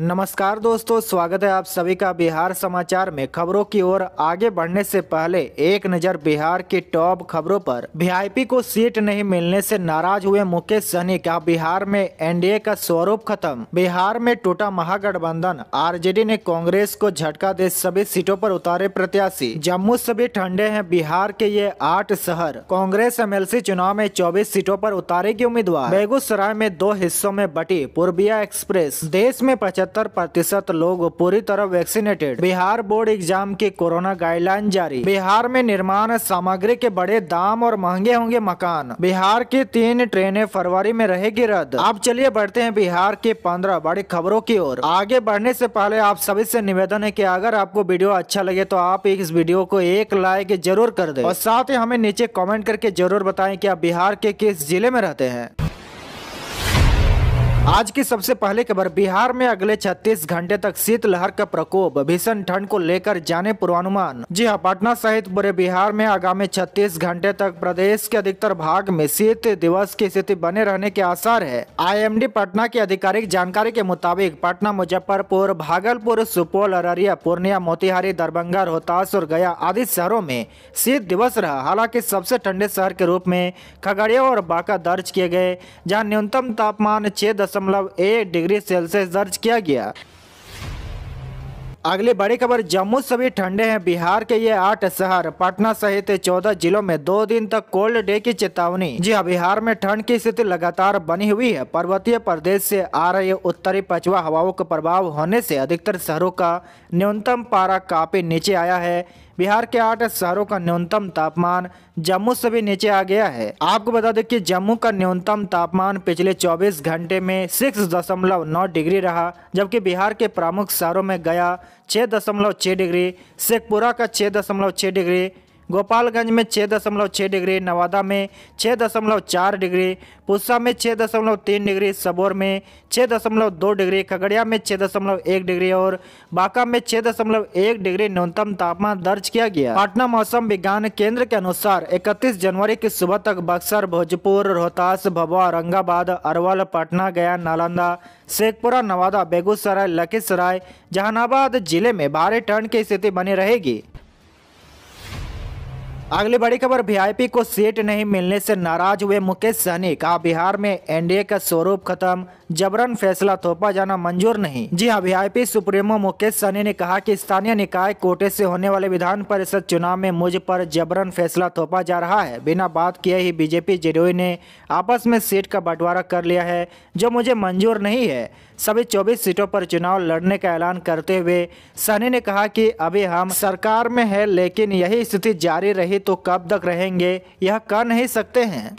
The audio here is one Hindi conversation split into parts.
नमस्कार दोस्तों स्वागत है आप सभी का बिहार समाचार में खबरों की ओर आगे बढ़ने से पहले एक नज़र बिहार की टॉप खबरों पर वीआईपी को सीट नहीं मिलने से नाराज हुए मुकेश सहनी कहा बिहार में एनडीए का स्वरूप खत्म बिहार में टूटा महागठबंधन आरजेडी ने कांग्रेस को झटका दे सभी सीटों पर उतारे प्रत्याशी जम्मू सभी ठंडे है बिहार के ये आठ शहर कांग्रेस एम चुनाव में चौबीस सीटों आरोप उतारेगी उम्मीदवार बेगूसराय में दो हिस्सों में बटी पूर्विया एक्सप्रेस देश में पचहत्तर पचहत्तर प्रतिशत लोग पूरी तरह वैक्सीनेटेड बिहार बोर्ड एग्जाम की कोरोना गाइडलाइन जारी बिहार में निर्माण सामग्री के बड़े दाम और महंगे होंगे मकान बिहार की तीन ट्रेनें फरवरी में रहेगी रद्द आप चलिए बढ़ते हैं बिहार के पंद्रह बड़ी खबरों की ओर आगे बढ़ने से पहले आप सभी से निवेदन है कि अगर आपको वीडियो अच्छा लगे तो आप इस वीडियो को एक लाइक जरूर कर दे और साथ ही हमें नीचे कॉमेंट करके जरूर बताए की आप बिहार के किस जिले में रहते हैं आज की सबसे पहले खबर बिहार में अगले 36 घंटे तक शीतलहर का प्रकोप भीषण ठंड को लेकर जाने पूर्वानुमान जी हाँ पटना सहित पूरे बिहार में आगामी 36 घंटे तक प्रदेश के अधिकतर भाग में शीत दिवस की स्थिति बने रहने के आसार है आईएमडी पटना की आधिकारिक जानकारी के मुताबिक पटना मुजफ्फरपुर भागलपुर सुपौल अररिया पूर्णिया मोतिहारी दरभंगा रोहतास और गया आदि शहरों में शीत दिवस रहा हालांकि सबसे ठंडे शहर के रूप में खगड़िया और बांका दर्ज किए गए जहाँ न्यूनतम तापमान छह दशमलव एक डिग्री सेल्सियस दर्ज किया गया अगली बड़ी खबर जम्मू सभी ठंडे हैं बिहार के ये आठ शहर पटना सहित चौदह जिलों में दो दिन तक कोल्ड डे की चेतावनी जी हाँ बिहार में ठंड की स्थिति लगातार बनी हुई है पर्वतीय प्रदेश से आ रहे उत्तरी पछुआ हवाओं का प्रभाव होने से अधिकतर शहरों का न्यूनतम पारा काफी नीचे आया है बिहार के आठ शहरों का न्यूनतम तापमान जम्मू से भी नीचे आ गया है आपको बता दें कि जम्मू का न्यूनतम तापमान पिछले 24 घंटे में 6.9 डिग्री रहा जबकि बिहार के प्रमुख शहरों में गया 6.6 डिग्री शेखपुरा का 6.6 डिग्री गोपालगंज में छः दशमलव छः डिग्री नवादा में छः दशमलव चार डिग्री पूसा में छः दशमलव तीन डिग्री सबौर में छः दशमलव दो डिग्री खगड़िया में छः दशमलव एक डिग्री और बांका में छः दशमलव एक डिग्री न्यूनतम तापमान दर्ज किया गया पटना मौसम विज्ञान केंद्र के अनुसार इकतीस जनवरी की सुबह तक बक्सर भोजपुर रोहतास भभुआ औरंगाबाद अरवल पटना गया नालंदा शेखपुरा नवादा बेगूसराय लखीसराय जहानाबाद जिले में भारी ठंड की स्थिति बनी रहेगी अगली बड़ी खबर वीआईपी को सीट नहीं मिलने से नाराज हुए मुकेश सहनी कहा बिहार में एनडीए का स्वरूप खत्म जबरन फैसला थोपा जाना मंजूर नहीं जी हां वीआईपी सुप्रीमो मुकेश सहनी ने कहा कि स्थानीय निकाय कोटे से होने वाले विधान परिषद चुनाव में मुझ पर जबरन फैसला थोपा जा रहा है बिना बात किए ही बीजेपी जेडीयू e ने आपस में सीट का बंटवारा कर लिया है जो मुझे मंजूर नहीं है सभी चौबीस सीटों पर चुनाव लड़ने का ऐलान करते हुए सहनी ने कहा की अभी हम सरकार में है लेकिन यही स्थिति जारी रही रहेंगे तो कब तक रहेंगे यह कह नहीं सकते हैं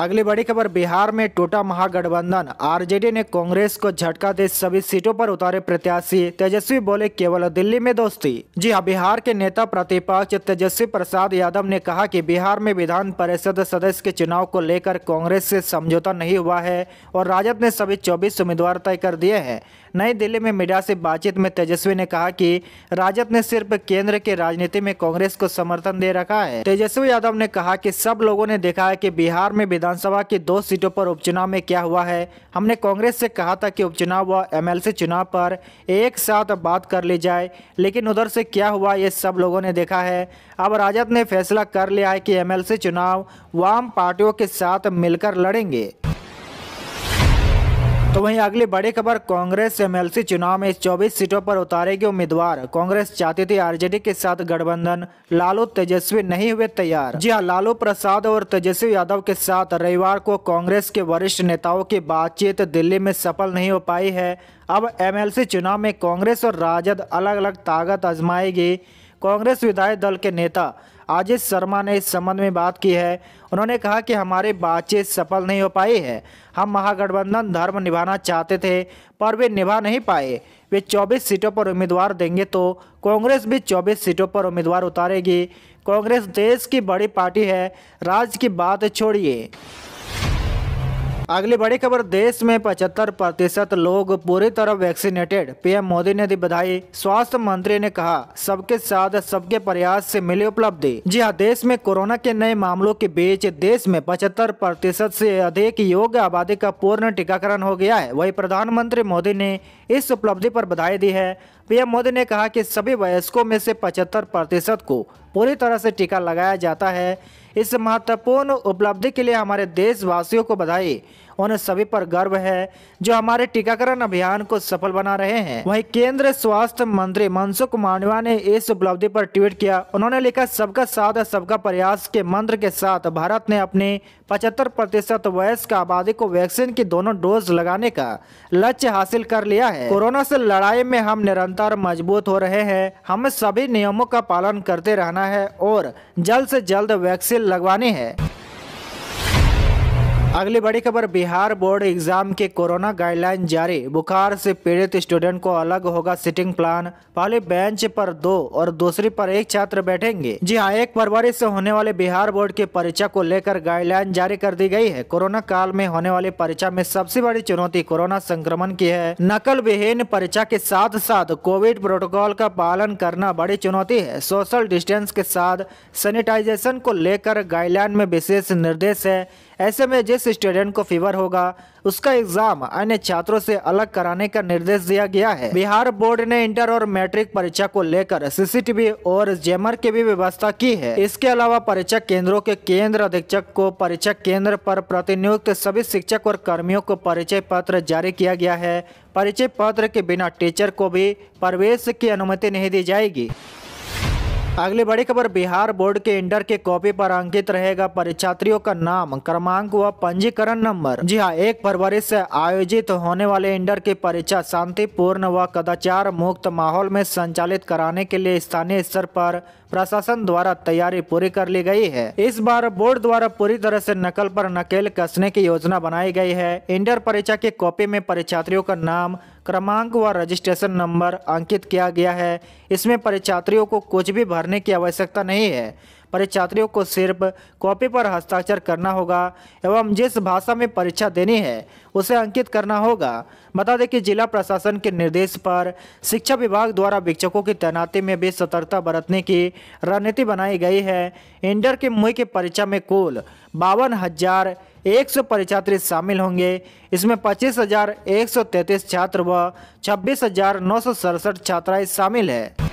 अगली बड़ी खबर बिहार में टोटा महागठबंधन आरजेडी ने कांग्रेस को झटका दे सभी सीटों पर उतारे प्रत्याशी तेजस्वी बोले केवल दिल्ली में दोस्ती जी हाँ बिहार के नेता प्रतिपक्ष तेजस्वी प्रसाद यादव ने कहा कि बिहार में विधान परिषद सदस्य के चुनाव को लेकर कांग्रेस से समझौता नहीं हुआ है और राजद ने सभी चौबीस उम्मीदवार तय कर दिए हैं नई दिल्ली में मीडिया से बातचीत में तेजस्वी ने कहा कि राजद ने सिर्फ केंद्र के राजनीति में कांग्रेस को समर्थन दे रखा है तेजस्वी यादव ने कहा कि सब लोगों ने देखा है कि बिहार में विधानसभा की दो सीटों पर उपचुनाव में क्या हुआ है हमने कांग्रेस से कहा था कि उपचुनाव व एम चुनाव पर एक साथ बात कर ली जाए लेकिन उधर से क्या हुआ ये सब लोगों ने देखा है अब राजद ने फैसला कर लिया है कि एम चुनाव वाम पार्टियों के साथ मिलकर लड़ेंगे तो वहीं अगली बड़ी खबर कांग्रेस एमएलसी चुनाव में 24 सीटों पर उतारेगी उम्मीदवार कांग्रेस चाहती थी आरजेडी के साथ गठबंधन लालू तेजस्वी नहीं हुए तैयार जी हां लालू प्रसाद और तेजस्वी यादव के साथ रविवार को कांग्रेस के वरिष्ठ नेताओं की बातचीत दिल्ली में सफल नहीं हो पाई है अब एमएलसी चुनाव में कांग्रेस और राजद अलग अलग ताकत आजमाएगी कांग्रेस विधायक दल के नेता आजिज शर्मा ने इस संबंध में बात की है उन्होंने कहा कि हमारे बातचीत सफल नहीं हो पाई है हम महागठबंधन धर्म निभाना चाहते थे पर वे निभा नहीं पाए वे 24 सीटों पर उम्मीदवार देंगे तो कांग्रेस भी 24 सीटों पर उम्मीदवार उतारेगी कांग्रेस देश की बड़ी पार्टी है राज्य की बात छोड़िए अगली बड़ी खबर देश में पचहत्तर प्रतिशत लोग पूरी तरह वैक्सीनेटेड पीएम मोदी ने दी बधाई स्वास्थ्य मंत्री ने कहा सबके साथ सबके प्रयास से मिली उपलब्धि जी हाँ देश में कोरोना के नए मामलों के बीच देश में पचहत्तर प्रतिशत से अधिक योग्य आबादी का पूर्ण टीकाकरण हो गया है वही प्रधानमंत्री मोदी ने इस उपलब्धि पर बधाई दी है पीएम मोदी ने कहा कि सभी वयस्कों में से 75 प्रतिशत को पूरी तरह से टीका लगाया जाता है इस महत्वपूर्ण उपलब्धि के लिए हमारे देशवासियों को बधाई उन्हें सभी पर गर्व है जो हमारे टीकाकरण अभियान को सफल बना रहे हैं वहीं केंद्र स्वास्थ्य मंत्री मनसुख मांडवा ने इस उपलब्धि पर ट्वीट किया उन्होंने लिखा सबका साथ सबका प्रयास के मंत्र के साथ भारत ने अपने पचहत्तर प्रतिशत वयस्क आबादी को वैक्सीन की दोनों डोज लगाने का लक्ष्य हासिल कर लिया है कोरोना से लड़ाई में हम निरंतर मजबूत हो रहे हैं हमें सभी नियमों का पालन करते रहना है और जल्द से जल्द वैक्सीन लगवानी है अगली बड़ी खबर बिहार बोर्ड एग्जाम के कोरोना गाइडलाइन जारी बुखार से पीड़ित स्टूडेंट को अलग होगा सिटिंग प्लान पहले बेंच पर दो और दूसरी पर एक छात्र बैठेंगे जी हाँ एक फरवरी से होने वाले बिहार बोर्ड की परीक्षा को लेकर गाइडलाइन जारी कर दी गई है कोरोना काल में होने वाली परीक्षा में सबसे बड़ी चुनौती कोरोना संक्रमण की है नकल विहीन परीक्षा के साथ साथ कोविड प्रोटोकॉल का पालन करना बड़ी चुनौती है सोशल डिस्टेंस के साथ सैनिटाइजेशन को लेकर गाइडलाइन में विशेष निर्देश है ऐसे में जिस जिस स्टूडेंट को फीवर होगा उसका एग्जाम अन्य छात्रों से अलग कराने का निर्देश दिया गया है बिहार बोर्ड ने इंटर और मैट्रिक परीक्षा को लेकर सीसीटीवी और जेमर की भी व्यवस्था की है इसके अलावा परीक्षा केंद्रों के केंद्र अधीक्षक को परीक्षा केंद्र पर प्रतिनियुक्त सभी शिक्षक और कर्मियों को परिचय पत्र जारी किया गया है परिचय पत्र के बिना टीचर को भी प्रवेश की अनुमति नहीं दी जाएगी अगली बड़ी खबर बिहार बोर्ड के इंटर के कॉपी पर अंकित रहेगा परीक्षार्थियों का नाम क्रमांक व पंजीकरण नंबर जी हाँ एक फरवरी से आयोजित होने वाले इंटर की परीक्षा शांतिपूर्ण व कदाचार मुक्त माहौल में संचालित कराने के लिए स्थानीय स्तर पर प्रशासन द्वारा तैयारी पूरी कर ली गई है इस बार बोर्ड द्वारा पूरी तरह से नकल पर नकेल कसने की योजना बनाई गई है इंटर परीक्षा की कॉपी में परीक्षार्थियों का नाम क्रमांक व रजिस्ट्रेशन नंबर अंकित किया गया है इसमें परीक्षार्थियों को कुछ भी भरने की आवश्यकता नहीं है परीक्षार्थियों को सिर्फ कॉपी पर हस्ताक्षर करना होगा एवं जिस भाषा में परीक्षा देनी है उसे अंकित करना होगा बता दें कि जिला प्रशासन के निर्देश पर शिक्षा विभाग द्वारा शिक्षकों की तैनाती में भी सतर्कता बरतने की रणनीति बनाई गई है इंटर के मुख्य की परीक्षा में कुल बावन हज़ार सौ परीक्षार्थी शामिल होंगे इसमें पच्चीस हजार एक सौ तैतीस छात्र व छब्बीस हजार नौ सौ सड़सठ छात्राएं शामिल है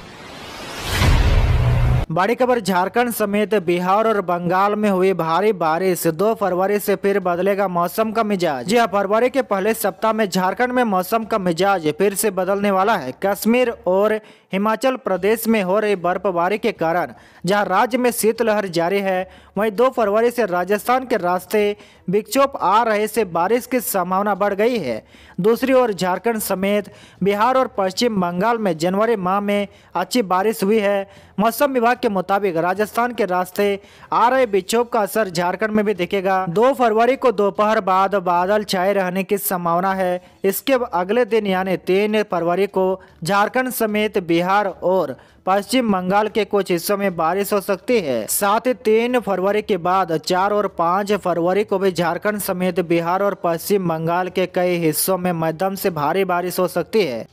बड़ी खबर झारखंड समेत बिहार और बंगाल में हुई भारी बारिश दो फरवरी से फिर बदलेगा मौसम का मिजाज जी फरवरी के पहले सप्ताह में झारखंड में मौसम का मिजाज फिर से बदलने वाला है कश्मीर और हिमाचल प्रदेश में हो रही बर्फबारी के कारण जहां राज्य में शीतलहर जारी है वहीं दो फरवरी से राजस्थान के रास्ते विक्षोभ आ रहे से बारिश की संभावना बढ़ गई है दूसरी ओर झारखंड समेत बिहार और पश्चिम बंगाल में जनवरी माह में अच्छी बारिश हुई है मौसम विभाग के मुताबिक राजस्थान के रास्ते आ रहे विक्षोभ का असर झारखंड में भी दिखेगा दो फरवरी को दोपहर बाद बादल छाए रहने की संभावना है इसके अगले दिन यानी तीन फरवरी को झारखंड समेत बिहार बिहार और पश्चिम बंगाल के कुछ हिस्सों में बारिश हो सकती है साथ ही तीन फरवरी के बाद चार और पाँच फरवरी को भी झारखंड समेत बिहार और पश्चिम बंगाल के कई हिस्सों में मध्यम से भारी बारिश हो सकती है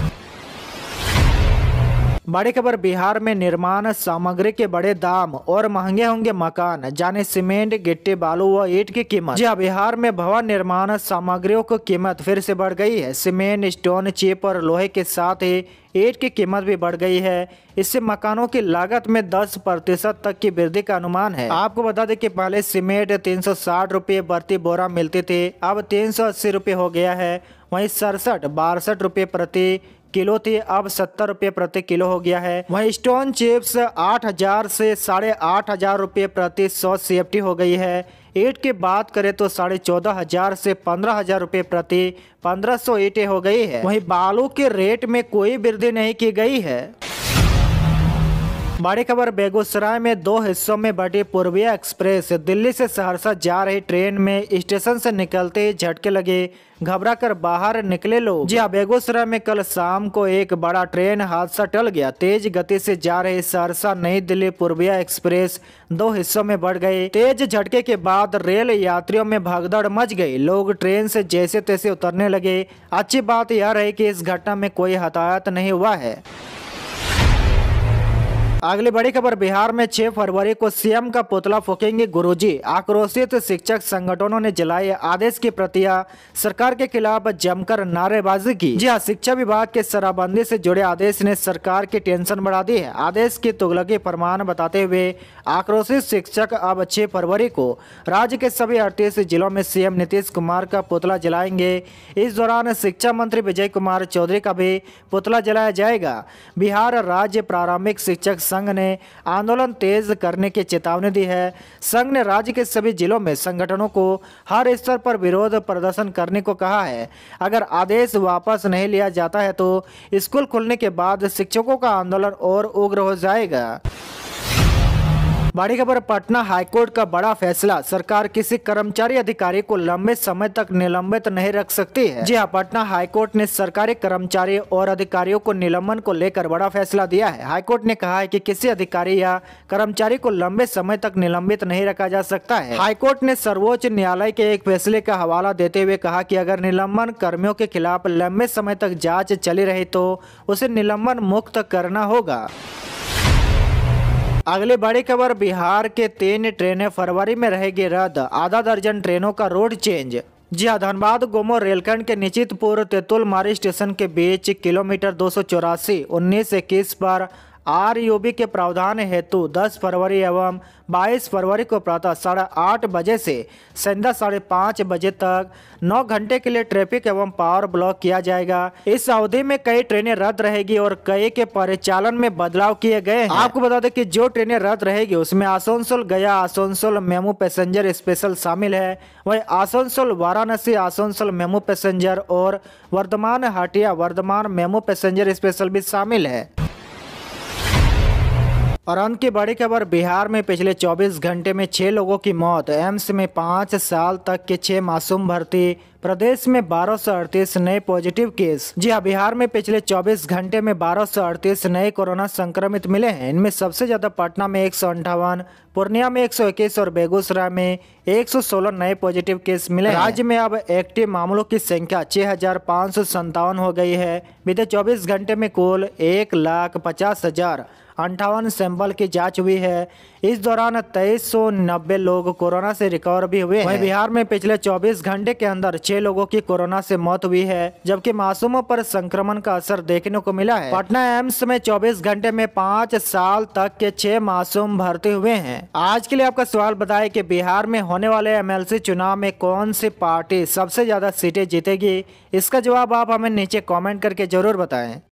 बड़ी खबर बिहार में निर्माण सामग्री के बड़े दाम और महंगे होंगे मकान जाने सीमेंट गिट्टी बालू व ईट की कीमत जी हाँ बिहार में भवन निर्माण सामग्रियों की कीमत फिर से बढ़ गई है सीमेंट स्टोन चिप और लोहे के साथ ही ईट की कीमत भी बढ़ गई है इससे मकानों की लागत में 10 प्रतिशत तक की वृद्धि का अनुमान है आपको बता दें कि पहले सीमेंट तीन सौ साठ प्रति बोरा मिलते थे अब तीन सौ अस्सी हो गया है वहीं सड़सठ बासठ रुपये प्रति किलो थी अब सत्तर रुपये प्रति किलो हो गया है वहीं स्टोन चिप्स आठ हजार से साढ़े आठ हजार रुपये प्रति सौ सेफ्टी हो गई है ईट की बात करें तो साढ़े चौदह हजार से पंद्रह हजार रुपये प्रति पंद्रह सौ ईटे हो गई है वहीं बालू के रेट में कोई वृद्धि नहीं की गई है बड़ी खबर बेगूसराय में दो हिस्सों में बटी पूर्विया एक्सप्रेस दिल्ली से सहरसा जा रही ट्रेन में स्टेशन से निकलते ही झटके लगे घबरा कर बाहर निकले लोग जी हाँ बेगूसराय में कल शाम को एक बड़ा ट्रेन हादसा टल गया तेज गति से जा रही सहरसा नई दिल्ली पूर्विया एक्सप्रेस दो हिस्सों में बढ़ गई तेज झटके के बाद रेल यात्रियों में भगदड़ मच गई लोग ट्रेन से जैसे तैसे उतरने लगे अच्छी बात यह रही कि इस घटना में कोई हताहत नहीं हुआ है अगली बड़ी खबर बिहार में 6 फरवरी को सीएम का पुतला फूकेंगे गुरुजी आक्रोशित शिक्षक संगठनों ने जलाए आदेश की प्रतिया सरकार के खिलाफ जमकर नारेबाजी की जी हाँ शिक्षा विभाग के शराबबंदी से जुड़े आदेश ने सरकार की टेंशन बढ़ा दी है आदेश की तुगलकी फरमान बताते हुए आक्रोशित शिक्षक अब छह फरवरी को राज्य के सभी अड़तीस जिलों में सीएम नीतीश कुमार का पुतला जलाएंगे इस दौरान शिक्षा मंत्री विजय कुमार चौधरी का भी पुतला जलाया जाएगा बिहार राज्य प्रारंभिक शिक्षक संघ ने आंदोलन तेज करने की चेतावनी दी है संघ ने राज्य के सभी जिलों में संगठनों को हर स्तर पर विरोध प्रदर्शन करने को कहा है अगर आदेश वापस नहीं लिया जाता है तो स्कूल खुलने के बाद शिक्षकों का आंदोलन और उग्र हो जाएगा बड़ी खबर पटना हाईकोर्ट का बड़ा फैसला सरकार किसी कर्मचारी अधिकारी को लंबे समय तक निलंबित नहीं रख सकती है जी हाँ पटना हाईकोर्ट ने सरकारी कर्मचारी और अधिकारियों को निलंबन को लेकर बड़ा फैसला दिया है हाईकोर्ट ने कहा है कि किसी अधिकारी या कर्मचारी को लंबे समय तक निलंबित नहीं रखा जा सकता है हाईकोर्ट ने सर्वोच्च न्यायालय के एक फैसले का हवाला देते हुए कहा की अगर निलंबन कर्मियों के खिलाफ लंबे समय तक जाँच चली रही तो उसे निलंबन मुक्त करना होगा अगली बड़ी खबर बिहार के तीन ट्रेनें फरवरी में रहेगी रद्द आधा दर्जन ट्रेनों का रोड चेंज जी हाँ धनबाद गोमो रेलखंड के तेतुल तेतुलमारी स्टेशन के बीच किलोमीटर दो सौ चौरासी उन्नीस इक्कीस पर आर के प्रावधान हेतु 10 फरवरी एवं 22 फरवरी को प्रातः साढ़े आठ बजे से संध्या साढ़े पाँच बजे तक 9 घंटे के लिए ट्रैफिक एवं पावर ब्लॉक किया जाएगा इस अवधि में कई ट्रेनें रद्द रहेगी और कई के परिचालन में बदलाव किए गए हैं आपको बता दें कि जो ट्रेनें रद्द रहेगी उसमें आसनसोल गया आसनसोल मेमू पैसेंजर स्पेशल शामिल है वही आसनसोल वाराणसी आसनसोल मेमू पैसेंजर और Bardhaman Hatia Bardhaman MEMU passenger special भी शामिल है और अंत की बड़ी खबर बिहार में पिछले 24 घंटे में छः लोगों की मौत एम्स में पाँच साल तक के छः मासूम भर्ती प्रदेश में बारह नए पॉजिटिव केस जी हाँ बिहार में पिछले 24 घंटे में बारह नए कोरोना संक्रमित मिले हैं इनमें सबसे ज़्यादा पटना में एक पूर्णिया में एक और बेगूसराय में 116 नए पॉजिटिव केस मिले राज्य में अब एक्टिव मामलों की संख्या छः हो गई है बीते 24 घंटे में कुल एक लाख पचास हजार अंठावन सैंपल की जाँच हुई है इस दौरान तेईस लोग कोरोना से रिकवर भी हुए वहीं बिहार में पिछले चौबीस घंटे के अंदर छह लोगों की कोरोना से मौत हुई है जबकि मासूमों पर संक्रमण का असर देखने को मिला है पटना एम्स में 24 घंटे में पाँच साल तक के छह मासूम भर्ती हुए हैं आज के लिए आपका सवाल बताए कि बिहार में होने वाले एम चुनाव में कौन सी पार्टी सबसे ज्यादा सीटें जीतेगी इसका जवाब आप हमें नीचे कॉमेंट करके जरूर बताए